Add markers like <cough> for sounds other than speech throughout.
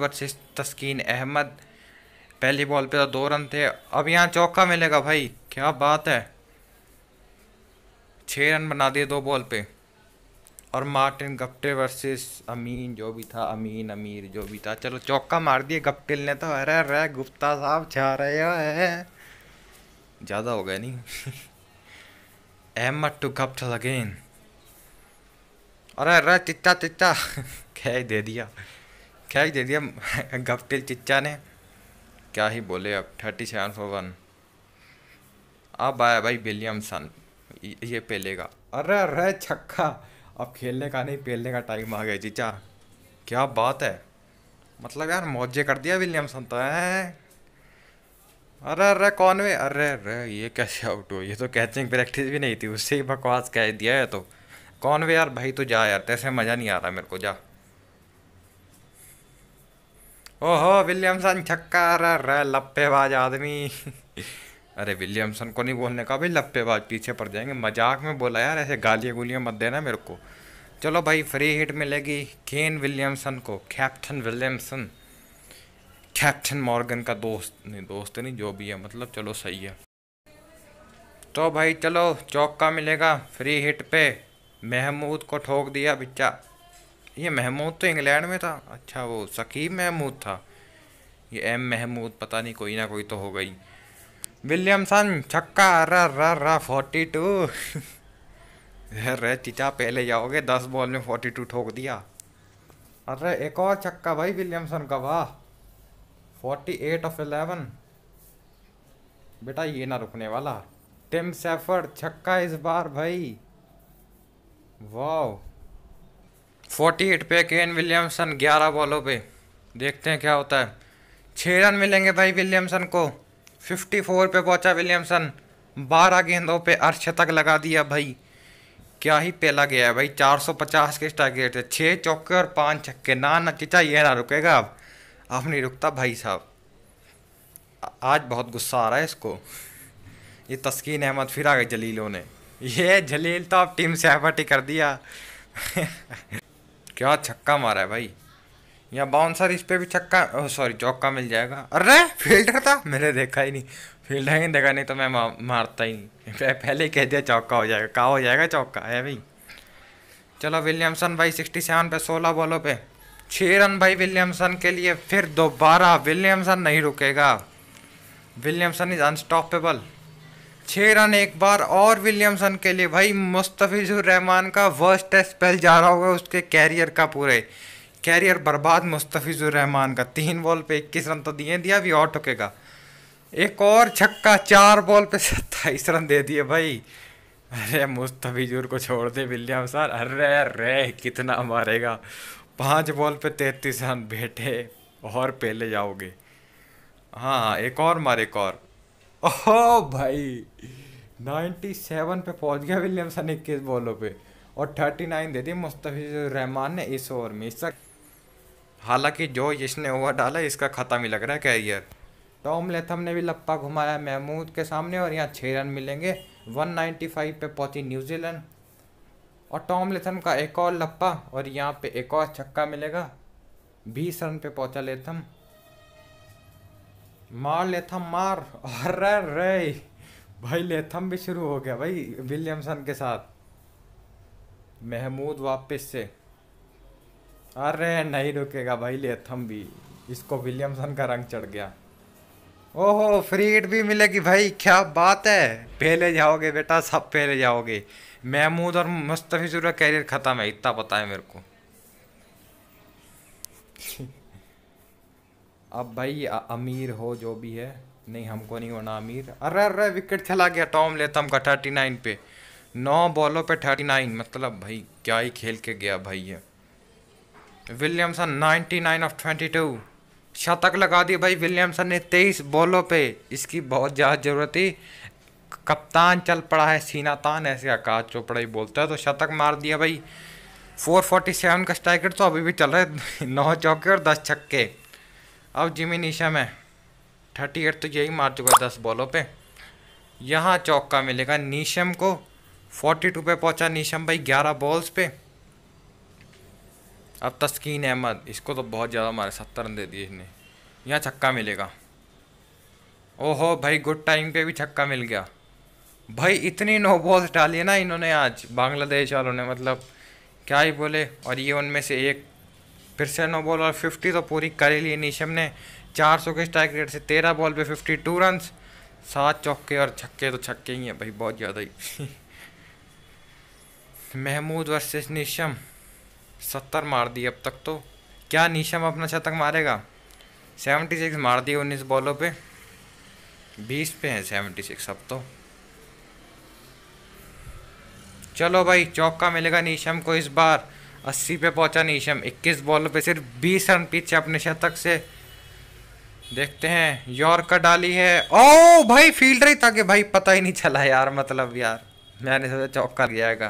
versus तस्कीन अहमद पहली ball पे तो दो रन थे अब यहाँ चौका मिलेगा भाई क्या बात है छः रन बना दिए दो बॉल पे और मार्टिन गप्टे वर्सेस अमीन जो भी था अमीन अमीर जो भी था चलो चौका मार दिए गप्टिल ने तो अरे अरे गुप्ता साहब छा रहे है ज़्यादा हो गया नहीं अहमद टू गप्ट अगेन अरे अरे चिच्चा चिच्चा <laughs> कह दे दिया खैर दे दिया <laughs> गपटिल चिच्चा ने क्या ही बोले अब थर्टी सेवन फोर वन अब आया भाई विलियमसन ये पेलेगा अरे अरे छक्का अब खेलने का नहीं पेलने का टाइम आ गया चीचा क्या बात है मतलब यार मौजे कर दिया विलियमसन तो है अरे अरे वे अरे अरे ये कैसे आउट हुआ ये तो कैचिंग प्रैक्टिस भी नहीं थी उससे ही बकवास कह दिया है तो कौन वे यार भाई तो जा यार तैसे मज़ा नहीं आ रहा मेरे को जा ओहो विलियमसन छक्का अरे लप्पेबाज आदमी अरे विलियमसन को नहीं बोलने का भाई लप्पेबाज पीछे पड़ जाएंगे मजाक में बोला यार ऐसे गालियाँ गुलियाँ मत देना मेरे को चलो भाई फ्री हिट मिलेगी केन विलियमसन को कैप्टन विलियमसन कैप्टन मॉर्गन का दोस्त नहीं दोस्त नहीं जो भी है मतलब चलो सही है तो भाई चलो चौका मिलेगा फ्री हिट पे महमूद को ठोक दिया बिच्चा ये महमूद तो इंग्लैंड में था अच्छा वो सकीब महमूद था ये एम महमूद पता नहीं कोई ना कोई तो हो गई विलियमसन छक्का रा रा फोर्टी टू अरे चिचा पहले जाओगे दस बॉल में फोर्टी टू ठोक दिया अरे एक और छक्का भाई विलियमसन का वाह फोर्टी एट ऑफ एलेवन बेटा ये ना रुकने वाला टिम सेफर्ड छक्का इस बार भाई वाह फोर्टी एट पे केन विलियमसन ग्यारह बॉलों पे देखते हैं क्या होता है छः रन मिलेंगे भाई विलियमसन को फिफ्टी फोर पे पहुँचा विलियमसन बारह गेंदों पे तक लगा दिया भाई क्या ही पेला गया है भाई चार सौ पचास के रेट है छः चौके और पाँच छक्के ना ना चिचा ये ना रुकेगा अब अब नहीं रुकता भाई साहब आज बहुत गुस्सा आ रहा है इसको ये तस्कीन अहमद फिर आ गए जलीलों ने ये जलील तो आप टीम से हटी कर दिया <laughs> क्या छक्का मारा है भाई यहाँ बाउंसर इस पर भी छक्का सॉरी चौका मिल जाएगा अरे फील्डर था मैंने देखा ही नहीं फील्डर ही नहीं देखा नहीं तो मैं मारता ही नहीं पहले ही कह दिया चौका हो जाएगा कहा हो जाएगा चौका है भाई चलो विलियमसन भाई सिक्सटी सेवन पे सोलह बॉलों पे छः रन भाई विलियमसन के लिए फिर दोबारा विलियमसन नहीं रुकेगा विलियमसन इज अनस्टॉपेबल छः रन एक बार और विलियमसन के लिए भाई मुस्तफ़िजुर रहमान का वर्स्ट टेस्ट पहल जा रहा होगा उसके कैरियर का पूरे कैरियर बर्बाद मुस्तफ़िजुर रहमान का तीन बॉल पे इक्कीस रन तो दिए दिया भी और टुकेगा एक और छक्का चार बॉल पे सत्ताईस रन दे दिए भाई अरे मुस्तफ़िजुर को छोड़ दे विलियमसन अरे अरे कितना मारेगा पाँच बॉल पर तैतीस रन बैठे और पहले जाओगे हाँ एक और मारे एक और ओहो भाई 97 पे पहुंच गया विलियमसन इक्कीस बॉलों पे और 39 दे दी मुस्तफिजुर रहमान ने इस ओवर में इसका हालांकि जो जिसने ओवर डाला इसका ख़त्म ही लग रहा है कैरियर टॉम लेथम ने भी लप्पा घुमाया महमूद के सामने और यहाँ छः रन मिलेंगे 195 पे पहुंची न्यूजीलैंड और टॉम लेथम का एक और लप्पा और यहाँ पे एक और छक्का मिलेगा बीस रन पे पहुंचा लेथम मार लेथम मार अरे रे भाई लेथम भी शुरू हो गया भाई विलियमसन के साथ महमूद वापस से अरे नहीं रुकेगा भाई लेथम भी इसको विलियमसन का रंग चढ़ गया ओहो फ्री हिट भी मिलेगी भाई क्या बात है पहले जाओगे बेटा सब पहले जाओगे महमूद और मुस्तफ़ी का कैरियर ख़त्म है इतना पता है मेरे को अब भाई अमीर हो जो भी है नहीं हमको नहीं होना अमीर अरे अरे विकेट चला गया टॉम हम का थर्टी नाइन पे नौ बॉलों पे थर्टी नाइन मतलब भाई क्या ही खेल के गया भाई ये Williamson ninety nine off twenty two शतक लगा दिया भाई विलियमसन ने तेईस बॉलों पे इसकी बहुत ज़्यादा ज़रूरत थी कप्तान चल पड़ा है सीना तान ऐसे आकाश चोपड़ा ही बोलता है तो शतक मार दिया भाई फोर फोर्टी सेवन का स्ट्राइकर तो अभी भी चल रहा है नौ चौके और दस छक्के अब जिमी निशा में थर्टी एट तो यही मार चुका दस बॉलों पे यहाँ चौका मिलेगा नीशम को फोर्टी टू पे पहुँचा नीशम भाई ग्यारह बॉल्स पे अब तस्कीन अहमद इसको तो बहुत ज़्यादा मारे सत्तर रन दे दिए इसने यहाँ छक्का मिलेगा ओहो भाई गुड टाइम पे भी छक्का मिल गया भाई इतनी नो बॉल्स डाली ना इन्होंने आज बांग्लादेश वालों ने मतलब क्या ही बोले और ये उनमें से एक फिर से नौ बॉल और फिफ्टी तो पूरी कर ही ली नीशम ने चार सौ के स्ट्राइक रेट से तेरह बॉल पे फिफ्टी टू रन सात चौके और छक्के तो छक्के ही हैं भाई बहुत ज़्यादा ही <laughs> महमूद वर्सेस नीशम सत्तर मार दिए अब तक तो क्या नीशम अपना शतक मारेगा सेवेंटी सिक्स मार दिए उन्नीस बॉलों पे बीस पे हैं सेवेंटी सिक्स अब तो चलो भाई चौका मिलेगा नीशम को इस बार अस्सी पे पहुंचा नीशम 21 बॉलों पे सिर्फ 20 रन पीछे अपने शतक से देखते हैं यॉर्कर डाली है ओ भाई फील्डर ही था कि भाई पता ही नहीं चला यार मतलब यार मैंने सोचा चौका गया का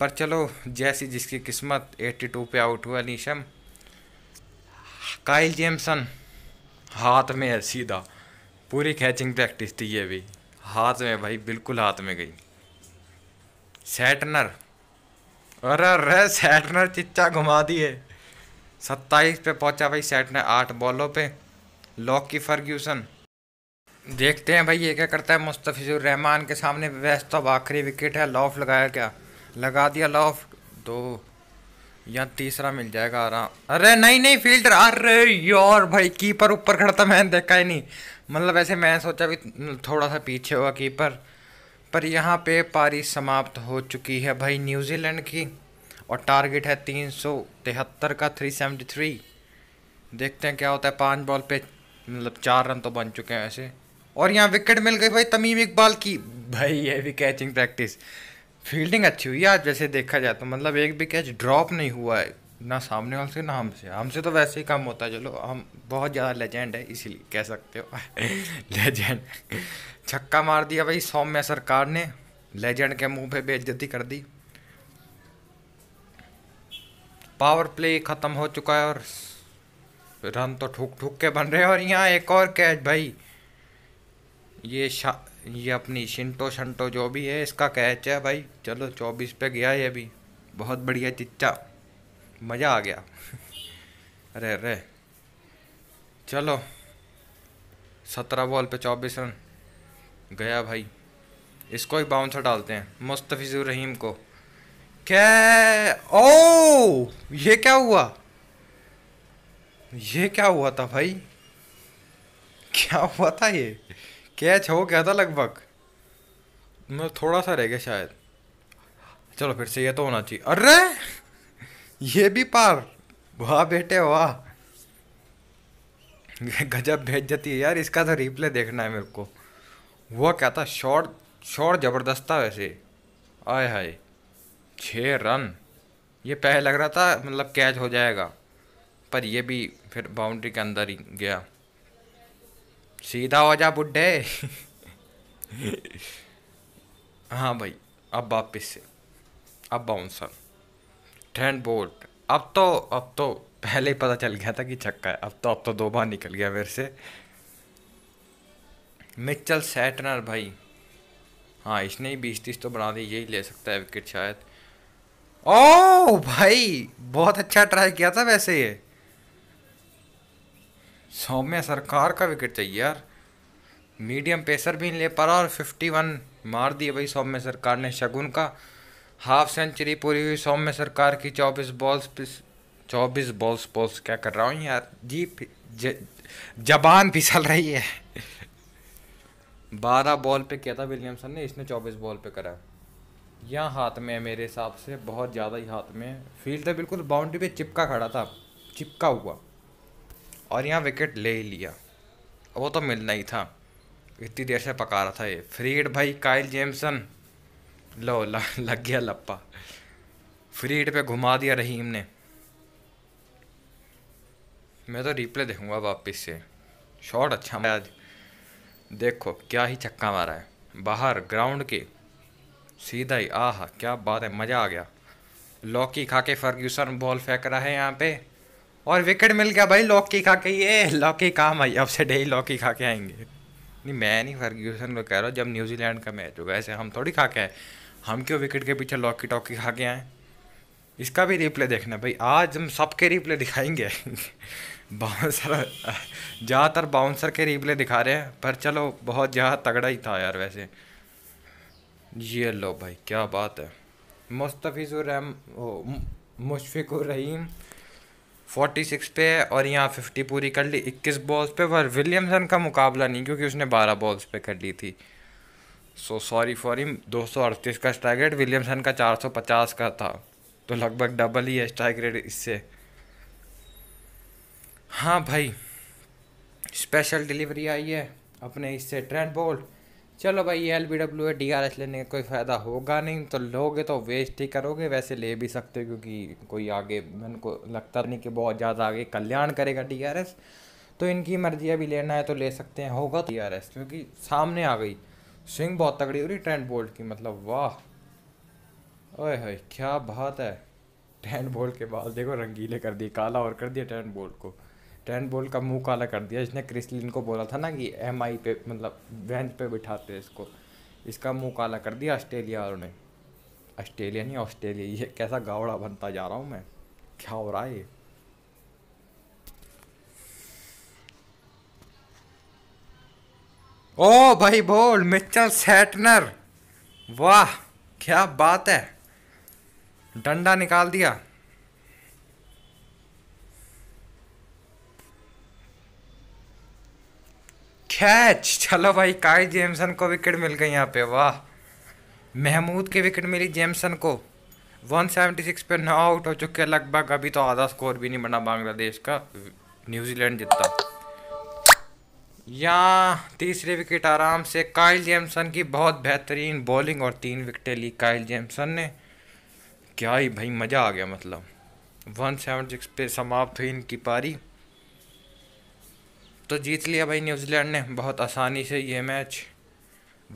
पर चलो जैसी जिसकी किस्मत 82 पे आउट हुआ नीशम काइल जेमसन हाथ में है सीधा पूरी कैचिंग प्रैक्टिस थी ये भी हाथ में भाई बिल्कुल हाथ में गई सेटनर अरे अरे सेट ने चिच्चा घुमा दिए सत्ताईस पे पहुंचा भाई ने आठ बॉलों पे लॉक की फर्ग्यूसन देखते हैं भाई ये क्या करता है मुस्तफिजुर रहमान के सामने वैसे तो आखिरी विकेट है लॉफ लगाया क्या लगा दिया लॉफ दो या तीसरा मिल जाएगा आराम अरे नहीं नहीं फील्डर अरे यार भाई कीपर ऊपर खड़ा था मैंने देखा ही नहीं मतलब ऐसे मैं सोचा भी थोड़ा सा पीछे हुआ कीपर पर यहाँ पे पारी समाप्त हो चुकी है भाई न्यूजीलैंड की और टारगेट है तीन सौ तिहत्तर का थ्री सेवेंटी थ्री देखते हैं क्या होता है पाँच बॉल पे मतलब चार रन तो बन चुके हैं ऐसे और यहाँ विकेट मिल गई भाई तमीम इकबाल की भाई ये भी कैचिंग प्रैक्टिस फील्डिंग अच्छी हुई आज वैसे देखा जाए तो मतलब एक भी कैच ड्रॉप नहीं हुआ है ना सामने वाले से ना हमसे हमसे तो वैसे ही कम होता है चलो हम बहुत ज़्यादा लेजेंड है इसीलिए कह सकते हो लेजेंड <laughs> छक्का मार दिया भाई सौम्य सरकार ने लेजेंड के मुंह पे बेइज्जती कर दी पावर प्ले ख़त्म हो चुका है और रन तो ठूक ठूक के बन रहे हैं और यहाँ एक और कैच भाई ये शा ये अपनी शिंटो शंटो जो भी है इसका कैच है भाई चलो चौबीस पे गया ये भी बहुत बढ़िया चिच्चा मज़ा आ गया अरे अरे चलो सत्रह बॉल पे चौबीस रन गया भाई इसको ही बाउंसर डालते हैं मुस्तफिजुर रहीम को क्या ओ ये क्या हुआ ये क्या हुआ था भाई क्या हुआ था ये कैच हो गया था लगभग मतलब थोड़ा सा रह गया शायद चलो फिर से ये तो होना चाहिए अरे ये भी पार वाह बेटे वाह गजब भेज जाती है यार इसका तो रिप्ले देखना है मेरे को वो क्या था शॉर्ट शॉर्ट ज़बरदस्त था वैसे आय हाय छः रन ये पहले लग रहा था मतलब कैच हो जाएगा पर ये भी फिर बाउंड्री के अंदर ही गया सीधा हो जा बुढ़े <laughs> हाँ भाई अब वापिस से अब बाउंसर स्टैंड बोल्ट अब तो अब तो पहले ही पता चल गया था कि छक्का है अब तो अब तो दो बार निकल गया मेरे से मिचल सैटनर भाई हाँ इसने ही बीस तीस तो बना दी यही ले सकता है विकेट शायद ओ भाई बहुत अच्छा ट्राई किया था वैसे ये सौम्य सरकार का विकेट चाहिए यार मीडियम पेसर भी नहीं ले पा रहा और 51 मार दिए भाई सौम्य सरकार ने शगुन का हाफ सेंचुरी पूरी हुई सौम्य सरकार की चौबीस बॉल्स चौबीस बॉल्स बॉल्स क्या कर रहा हूँ यार जी जबान फिसल रही है बारह बॉल पे किया था विलियमसन ने इसने चौबीस बॉल पे करा यहाँ हाथ में है मेरे हिसाब से बहुत ज़्यादा ही हाथ में है फील्ड बिल्कुल बाउंड्री पे चिपका खड़ा था चिपका हुआ और यहाँ विकेट ले ही लिया वो तो मिलना ही था इतनी देर से पका रहा था ये फ्रीड भाई काइल जेमसन लो लग गया लप्पा फ्रीड पे घुमा दिया रहीम ने मैं तो रिप्ले देखूंगा वापस से शॉट अच्छा मारा आज देखो क्या ही छक्का मारा है बाहर ग्राउंड के सीधा ही आह क्या बात है मज़ा आ गया लॉकी खा के फर्ग्यूसन बॉल फेंक रहा है यहाँ पे और विकेट मिल गया भाई लॉकी खा के ये लॉकी काम आई अब से डेली लॉकी खा के आएंगे नहीं मैं नहीं फर्ग्यूसन को कह रहा हूँ जब न्यूजीलैंड का मैच होगा ऐसे हम थोड़ी खा के आए हम क्यों विकेट के पीछे लॉकी टॉकी खा के आए इसका भी रिप्ले देखना भाई आज हम सबके रिप्ले दिखाएंगे बाउंसर ज़्यादातर बाउंसर के रिप्ले दिखा रहे हैं पर चलो बहुत ज़्यादा तगड़ा ही था यार वैसे ये लो भाई क्या बात है मुस्तफ़ीज़ुररहम मुशफ़िकुर रहीम फोर्टी सिक्स पे और यहाँ फिफ्टी पूरी कर ली इक्कीस बॉल्स पे पर विलियमसन का मुकाबला नहीं क्योंकि उसने बारह बॉल्स पे कर ली थी सो सॉरी फॉर हिम दो का स्ट्राइक रेट विलियमसन का 450 का था तो लगभग डबल ही है स्ट्राइक रेट इससे हाँ भाई स्पेशल डिलीवरी आई है अपने इससे ट्रेंड बोल्ट चलो भाई एल बी डब्ल्यू है डी आर एस लेने का कोई फ़ायदा होगा नहीं तो लोगे तो वेस्ट ही करोगे वैसे ले भी सकते हो क्योंकि कोई आगे मन को लगता नहीं कि बहुत ज़्यादा आगे कल्याण करेगा डी आर एस तो इनकी मर्जी अभी लेना है तो ले सकते हैं होगा डी आर एस क्योंकि सामने आ गई स्विंग बहुत तगड़ी हो रही ट्रेंड बोल्ट की मतलब वाह ओए हो क्या बात है ट्रेंड बोल्ट के बाल देखो रंगीले कर दिए काला और कर दिया ट्रेंड बोल्ट को ट्रेंड बोल्ट का मुंह काला कर दिया इसने क्रिसलिन को बोला था ना कि एम आई पे मतलब वैन पे बिठाते हैं इसको इसका मुंह काला कर दिया ऑस्ट्रेलिया वालों ने ऑस्ट्रेलिया नहीं ऑस्ट्रेलिया ये कैसा गावड़ा बनता जा रहा हूँ मैं क्या हो रहा है ये ओ भाई बोल मिचल सेटनर वाह क्या बात है डंडा निकाल दिया कैच चलो भाई काई जेमसन को विकेट मिल गई यहाँ पे वाह महमूद की विकेट मिली जेमसन को 176 पे नौ आउट हो चुके हैं लगभग अभी तो आधा स्कोर भी नहीं बना बांग्लादेश का न्यूजीलैंड जितना यहाँ तीसरे विकेट आराम से काइल जेमसन की बहुत बेहतरीन बॉलिंग और तीन विकेटें ली काइल जेम्सन ने क्या ही भाई मज़ा आ गया मतलब वन सेवन सिक्स पे समाप्त हुई इनकी पारी तो जीत लिया भाई न्यूजीलैंड ने बहुत आसानी से ये मैच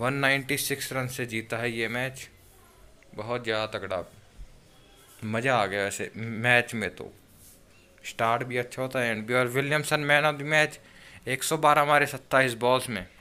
196 रन से जीता है ये मैच बहुत ज़्यादा तगड़ा मज़ा आ गया वैसे मैच में तो स्टार्ट भी अच्छा होता है एंड भी और Williamson man of the match 112 हमारे 27 बॉल्स में